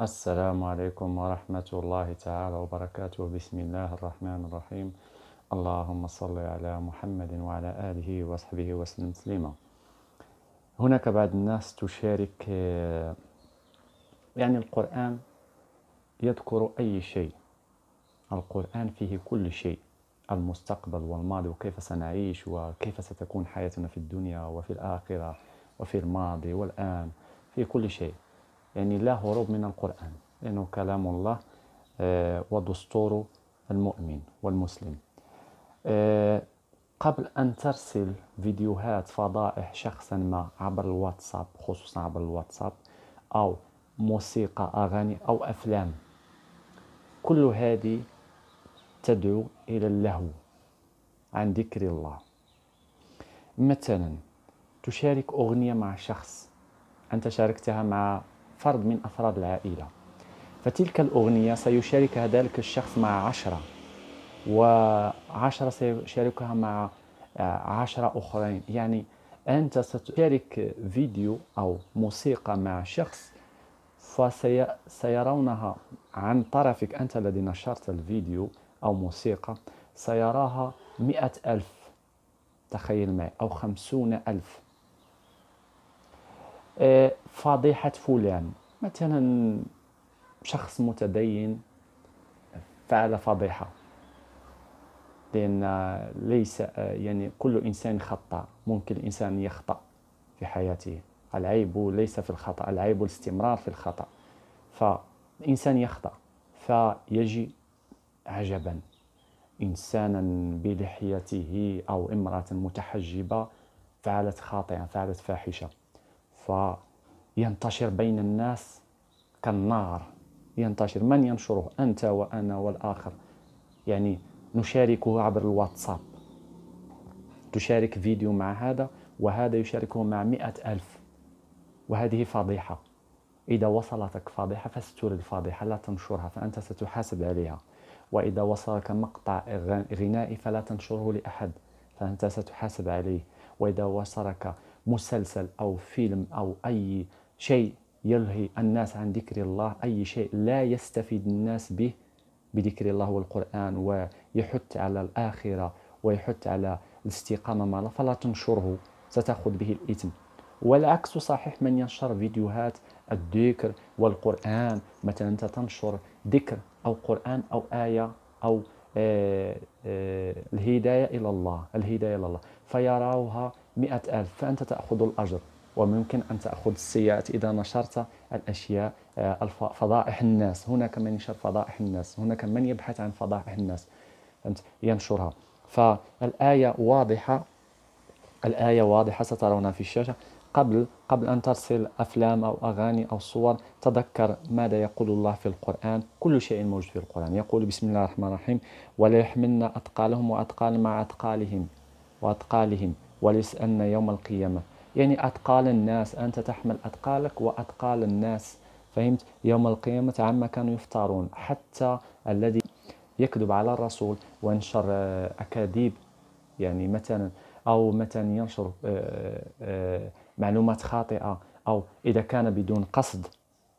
السلام عليكم ورحمة الله تعالى وبركاته بسم الله الرحمن الرحيم اللهم صل على محمد وعلى آله وصحبه وسلم تسليما هناك بعض الناس تشارك آه، يعني القرآن يذكر أي شيء القرآن فيه كل شيء المستقبل والماضي وكيف سنعيش وكيف ستكون حياتنا في الدنيا وفي الآخرة وفي الماضي والآن في كل شيء يعني لا هروب من القرآن لأنه كلام الله آه، ودستور المؤمن والمسلم آه، قبل أن ترسل فيديوهات فضائح شخصا ما عبر الواتساب خصوصا عبر الواتساب أو موسيقى أغاني أو أفلام كل هذه تدعو إلى اللهو عن ذكر الله مثلا تشارك أغنية مع شخص أنت شاركتها مع فرد من أفراد العائلة فتلك الأغنية سيشاركها ذلك الشخص مع عشرة وعشرة سيشاركها مع آه، عشرة أخرين يعني أنت ستشارك فيديو أو موسيقى مع شخص فسيرونها عن طرفك أنت الذي نشرت الفيديو أو موسيقى سيراها مئة ألف تخيل معي أو خمسون ألف آه، فضيحة فلان مثلا شخص متدين فعل فضيحة لأن ليس آه، يعني كل إنسان خطأ ممكن الإنسان يخطأ في حياته العيب ليس في الخطأ العيب الاستمرار في الخطأ فالإنسان يخطأ فيجي عجبا إنسانا بلحيته أو امرأة متحجبة فعلت خاطئة فعلت فاحشة فينتشر بين الناس كالنار ينتشر من ينشره أنت وأنا والآخر يعني نشاركه عبر الواتساب تشارك فيديو مع هذا وهذا يشاركه مع مئة ألف وهذه فضيحة إذا وصلتك فضيحة فاستر الفضيحة لا تنشرها فأنت ستحاسب عليها وإذا وصلك مقطع غنائي فلا تنشره لأحد فأنت ستحاسب عليه وإذا وصلك مسلسل أو فيلم أو أي شيء يلهي الناس عن ذكر الله أي شيء لا يستفيد الناس به بذكر الله والقرآن ويحث على الآخرة ويحث على الاستقامة مع الله فلا تنشره ستأخذ به الإثم والعكس صحيح من ينشر فيديوهات الذكر والقرآن مثلا أنت تنشر ذكر أو قرآن أو آية أو آه، آه، الهداية إلى الله الهداية إلى الله فيراوها مئة ألف فأنت تأخذ الأجر وممكن أن تأخذ السيئات إذا نشرت الأشياء آه، فضائح الناس هناك من ينشر فضائح الناس هناك من يبحث عن فضائح الناس ينشرها فالآية واضحة الآية واضحة سترونها في الشاشة قبل قبل أن ترسل أفلام أو أغاني أو صور تذكر ماذا يقول الله في القرآن كل شيء موجود في القرآن يقول بسم الله الرحمن الرحيم ولا يحملن أثقالهم وأثقال مع أثقالهم وأثقالهم وليسألن يوم القيامة يعني أثقال الناس أنت تحمل أثقالك وأثقال الناس فهمت يوم القيامة عما كانوا يفترون حتى الذي يكذب على الرسول وينشر آه، أكاذيب يعني مثلا أو مثلا ينشر آه، آه، معلومات خاطئة أو إذا كان بدون قصد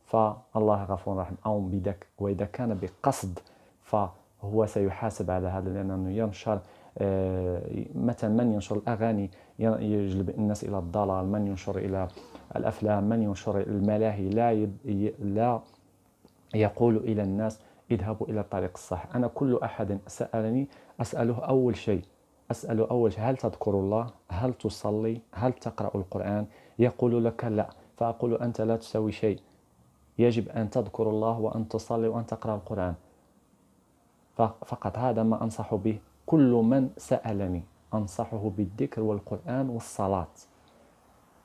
فالله غفور رحيم أو بدك وإذا كان بقصد فهو سيحاسب على هذا لأنه ينشر آه، مثلا من ينشر الاغاني يجلب الناس الى الضلال من ينشر الى الافلام من ينشر الملاهي لا لا يقول الى الناس اذهبوا الى الطريق الصح انا كل احد سالني اساله اول شيء اساله اول شيء هل تذكر الله هل تصلي هل تقرا القران يقول لك لا فاقول انت لا تسوي شيء يجب ان تذكر الله وان تصلي وان تقرا القران فقط هذا ما انصح به كل من سألني أنصحه بالذكر والقرآن والصلاة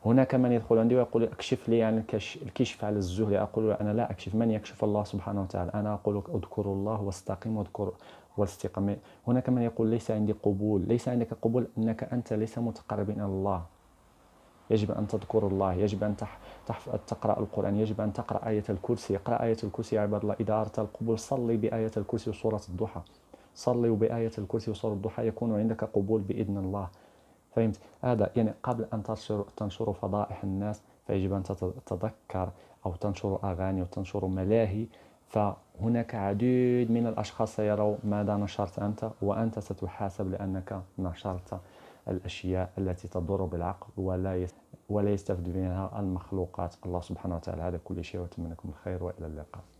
هناك من يدخل عندي ويقول اكشف لي عن يعني الكشف على الزهد اقول انا لا اكشف من يكشف الله سبحانه وتعالى انا اقول أذكر الله واستقيم واذكر والاستقامة هناك من يقول ليس عندي قبول ليس عندك قبول انك انت ليس متقرب الى الله يجب ان تذكر الله يجب ان تحف... تقرا القران يجب ان تقرا ايه الكرسي اقرا ايه الكرسي يا عباد الله اذا اردت القبول صلي بايه الكرسي وسوره الضحى صلي بآية الكرسي وصور الضحى يكون عندك قبول بإذن الله فهمت هذا يعني قبل أن تنشر, تنشر فضائح الناس فيجب أن تتذكر أو تنشر أغاني وتنشر ملاهي فهناك عديد من الأشخاص سيروا ماذا نشرت أنت وأنت ستحاسب لأنك نشرت الأشياء التي تضر بالعقل ولا ولا يستفد منها المخلوقات الله سبحانه وتعالى هذا كل شيء وأتمنى لكم الخير وإلى اللقاء